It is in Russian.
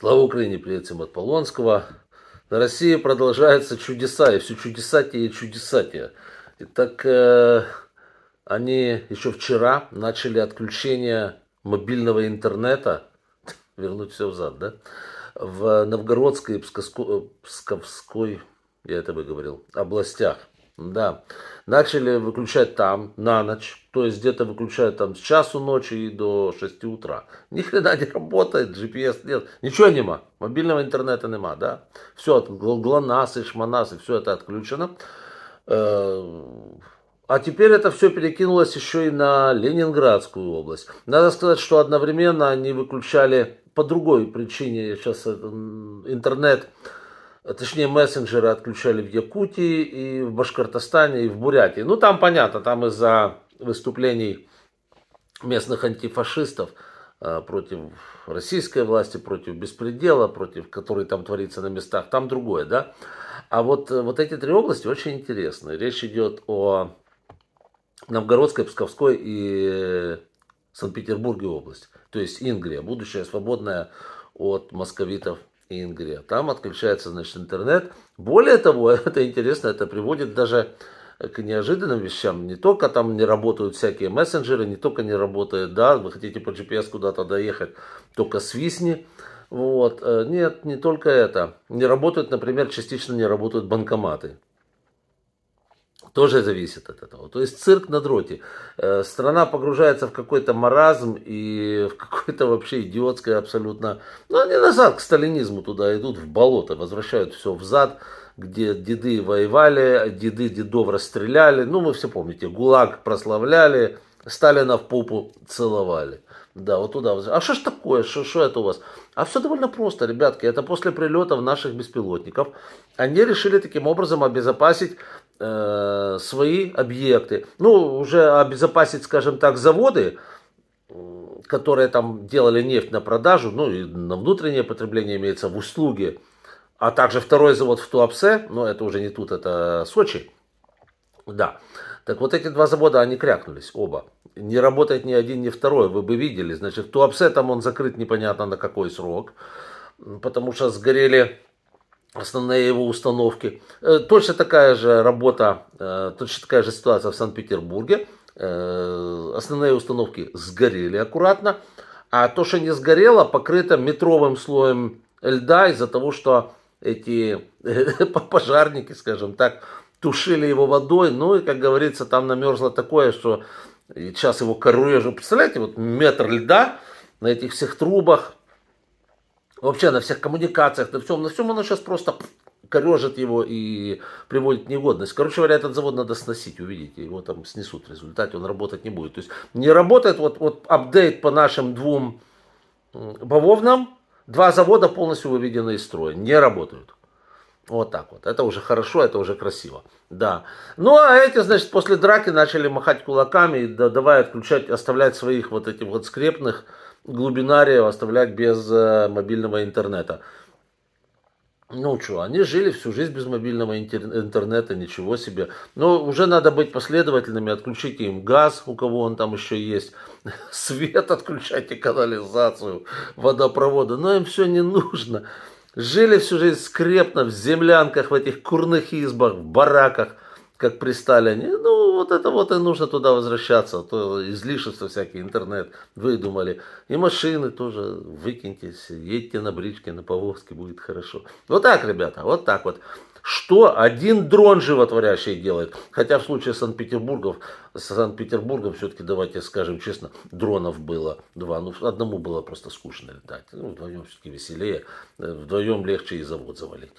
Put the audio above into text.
Слава Украине, привет всем от Полонского. На России продолжаются чудеса, и все чудесатие и чудесатие. Итак, э, они еще вчера начали отключение мобильного интернета. Вернуть все взад, да? В Новгородской и Псковской, я это бы говорил, областях. Да. Начали выключать там на ночь. То есть где-то выключают там с часу ночи и до 6 утра. Ни хрена не работает, GPS нет. Ничего нема. Мобильного интернета нема, да. Все, глонасы, шмонасы, все это отключено. Э, а теперь это все перекинулось еще и на Ленинградскую область. Надо сказать, что одновременно они выключали по другой причине, сейчас э, интернет а, точнее мессенджеры отключали в Якутии и в Башкортостане и в Бурятии. Ну там понятно, там из-за выступлений местных антифашистов а, против российской власти, против беспредела, против который там творится на местах, там другое, да. А вот, э, вот эти три области очень интересны. Речь идет о Новгородской, Псковской и Санкт-Петербурге области. То есть Ингрия, будущая свободная от московитов и Ингрия. Там отключается, значит, интернет. Более того, это интересно, это приводит даже к неожиданным вещам. Не только там не работают всякие мессенджеры, не только не работает, да, вы хотите по GPS куда-то доехать, только свистни. Вот. Э, нет, не только это. Не работают, например, частично не работают банкоматы тоже зависит от этого. То есть цирк на дроте. Э, страна погружается в какой-то маразм и в какое-то вообще идиотское абсолютно... Ну, они назад к сталинизму туда идут, в болото, возвращают все взад, где деды воевали, деды дедов расстреляли. Ну, вы все помните, ГУЛАГ прославляли, Сталина в попу целовали. Да, вот туда. А что ж такое? Что, что это у вас? А все довольно просто, ребятки. Это после прилетов наших беспилотников. Они решили таким образом обезопасить э, свои объекты, ну, уже обезопасить, скажем так, заводы, которые там делали нефть на продажу, ну, и на внутреннее потребление имеется в услуги, а также второй завод в Туапсе, но это уже не тут, это Сочи, да. Так вот эти два завода, они крякнулись оба. Не работает ни один, ни второй, вы бы видели. Значит, Туапсе там он закрыт непонятно на какой срок, потому что сгорели основные его установки. Э, точно такая же работа, э, точно такая же ситуация в Санкт-Петербурге. Э, основные установки сгорели аккуратно, а то, что не сгорело, покрыто метровым слоем льда из-за того, что эти пожарники, скажем так, тушили его водой. Ну и, как говорится, там намерзло такое, что сейчас его корую. Представляете, вот метр льда на этих всех трубах, вообще на всех коммуникациях, на всем, на всем она сейчас просто корежит его и приводит негодность. Короче говоря, этот завод надо сносить, увидите, его там снесут в результате, он работать не будет. То есть не работает, вот, вот апдейт по нашим двум бавовнам, два завода полностью выведены из строя, не работают. Вот так вот. Это уже хорошо, это уже красиво. Да. Ну, а эти, значит, после драки начали махать кулаками, да, давай отключать, оставлять своих вот этих вот скрепных, глубинариев оставлять без э, мобильного интернета. Ну что, они жили всю жизнь без мобильного интернета, ничего себе. Но уже надо быть последовательными, отключите им газ, у кого он там еще есть, свет отключайте, канализацию, водопровода. Но им все не нужно. Жили всю жизнь скрепно в землянках, в этих курных избах, в бараках – как при Сталине. Ну, вот это вот и нужно туда возвращаться. А то излишества всякие, интернет выдумали. И машины тоже выкиньтесь, едьте на бричке, на повозке, будет хорошо. Вот так, ребята, вот так вот. Что один дрон животворящий делает? Хотя в случае Санкт-Петербургов, с Санкт-Петербургом все-таки, давайте скажем честно, дронов было два. Ну, одному было просто скучно летать. Ну, вдвоем все-таки веселее, э, вдвоем легче и завод завалить.